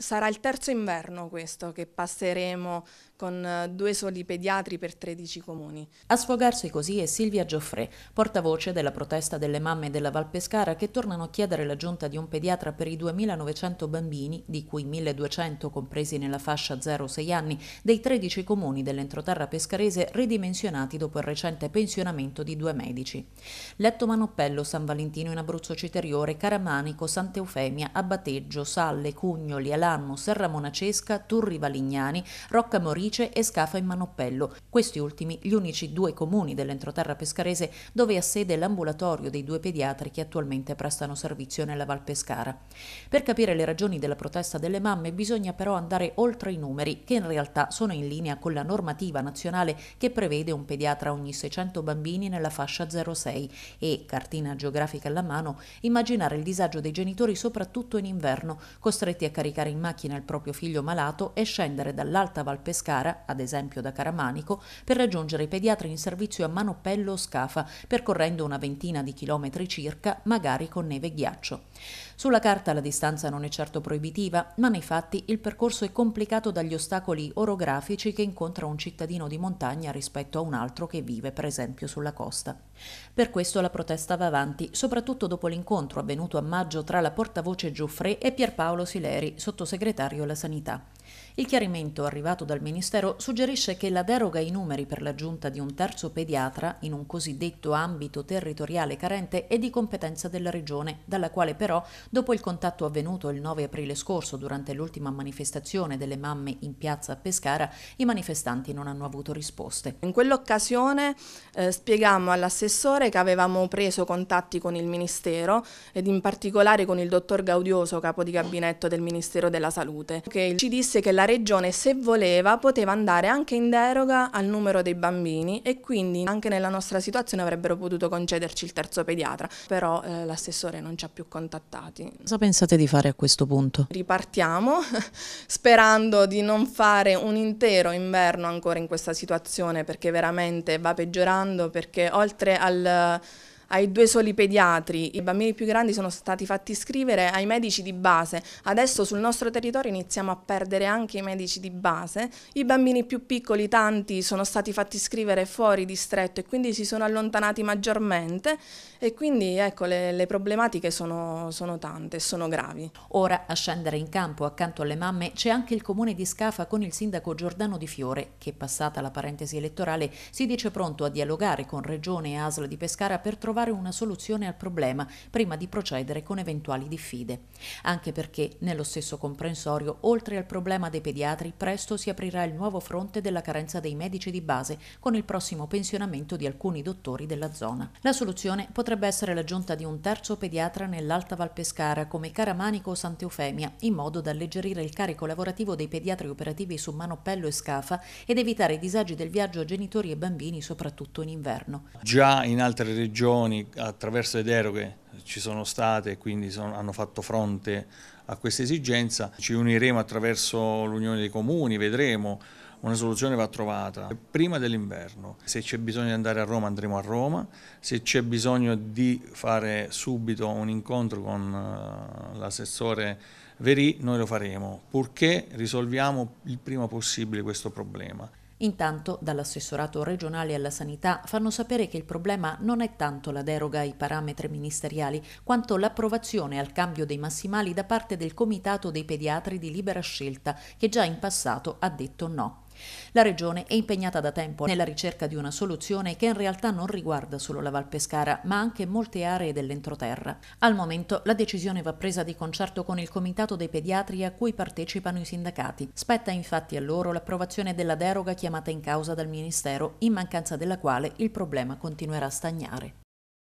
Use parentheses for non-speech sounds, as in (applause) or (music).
Sarà il terzo inverno questo che passeremo con eh, due soli pediatri per 13 comuni. A sfogarsi così è Silvia Gioffre, portavoce della protesta delle mamme della Val Pescara che tornano a chiedere l'aggiunta di un pediatra per i 2.900 bambini, di cui 1.200 compresi nella fascia 0-6 anni, dei 13 comuni dell'entroterra pescarese ridimensionati dopo il recente pensionamento di due medici. Letto Manoppello, San Valentino in Abruzzo Citeriore, Caramanico, Sant'Eufemia, Abbateggio, Salle, Cugnoli, Alà, Palermo, Serra Monacesca, Turri Valignani, Rocca Morice e Scafa in Manoppello. Questi ultimi gli unici due comuni dell'entroterra pescarese dove ha sede l'ambulatorio dei due pediatri che attualmente prestano servizio nella Val Pescara. Per capire le ragioni della protesta delle mamme bisogna però andare oltre i numeri, che in realtà sono in linea con la normativa nazionale che prevede un pediatra ogni 600 bambini nella fascia 06 e, cartina geografica alla mano, immaginare il disagio dei genitori soprattutto in inverno, costretti a caricare in macchina il proprio figlio malato e scendere dall'alta Val Pescara, ad esempio da Caramanico, per raggiungere i pediatri in servizio a Manopello o Scafa, percorrendo una ventina di chilometri circa, magari con neve e ghiaccio. Sulla carta la distanza non è certo proibitiva, ma nei fatti il percorso è complicato dagli ostacoli orografici che incontra un cittadino di montagna rispetto a un altro che vive, per esempio, sulla costa. Per questo la protesta va avanti, soprattutto dopo l'incontro avvenuto a maggio tra la portavoce Giuffre e Pierpaolo Sileri, sottoscritto segretario alla sanità. Il chiarimento arrivato dal Ministero suggerisce che la deroga ai numeri per l'aggiunta di un terzo pediatra in un cosiddetto ambito territoriale carente è di competenza della Regione, dalla quale però, dopo il contatto avvenuto il 9 aprile scorso durante l'ultima manifestazione delle mamme in piazza a Pescara, i manifestanti non hanno avuto risposte. In quell'occasione eh, spiegammo all'assessore che avevamo preso contatti con il Ministero ed in particolare con il dottor Gaudioso, capo di gabinetto del Ministero della Salute, che ci disse disse che la regione se voleva poteva andare anche in deroga al numero dei bambini e quindi anche nella nostra situazione avrebbero potuto concederci il terzo pediatra, però eh, l'assessore non ci ha più contattati. Cosa pensate di fare a questo punto? Ripartiamo (laughs) sperando di non fare un intero inverno ancora in questa situazione perché veramente va peggiorando perché oltre al ai due soli pediatri, i bambini più grandi sono stati fatti iscrivere ai medici di base, adesso sul nostro territorio iniziamo a perdere anche i medici di base, i bambini più piccoli tanti sono stati fatti iscrivere fuori distretto e quindi si sono allontanati maggiormente e quindi ecco le, le problematiche sono, sono tante, sono gravi. Ora a scendere in campo accanto alle mamme c'è anche il comune di Scafa con il sindaco Giordano Di Fiore che passata la parentesi elettorale si dice pronto a dialogare con Regione e ASL di Pescara per trovare trovare una soluzione al problema prima di procedere con eventuali diffide, anche perché nello stesso comprensorio, oltre al problema dei pediatri, presto si aprirà il nuovo fronte della carenza dei medici di base con il prossimo pensionamento di alcuni dottori della zona. La soluzione potrebbe essere l'aggiunta di un terzo pediatra nell'Alta Val Pescara come Caramanico o Sant'Eufemia, in modo da alleggerire il carico lavorativo dei pediatri operativi su Manopello e Scafa ed evitare i disagi del viaggio a genitori e bambini, soprattutto in inverno. Già in altre regioni regioni attraverso le deroghe ci sono state e quindi sono, hanno fatto fronte a questa esigenza. Ci uniremo attraverso l'Unione dei Comuni, vedremo, una soluzione va trovata prima dell'inverno. Se c'è bisogno di andare a Roma andremo a Roma, se c'è bisogno di fare subito un incontro con eh, l'assessore Verì noi lo faremo, purché risolviamo il prima possibile questo problema. Intanto dall'assessorato regionale alla sanità fanno sapere che il problema non è tanto la deroga ai parametri ministeriali quanto l'approvazione al cambio dei massimali da parte del Comitato dei Pediatri di Libera Scelta che già in passato ha detto no. La Regione è impegnata da tempo nella ricerca di una soluzione che in realtà non riguarda solo la Val Pescara, ma anche molte aree dell'entroterra. Al momento la decisione va presa di concerto con il Comitato dei Pediatri a cui partecipano i sindacati. Spetta infatti a loro l'approvazione della deroga chiamata in causa dal Ministero, in mancanza della quale il problema continuerà a stagnare.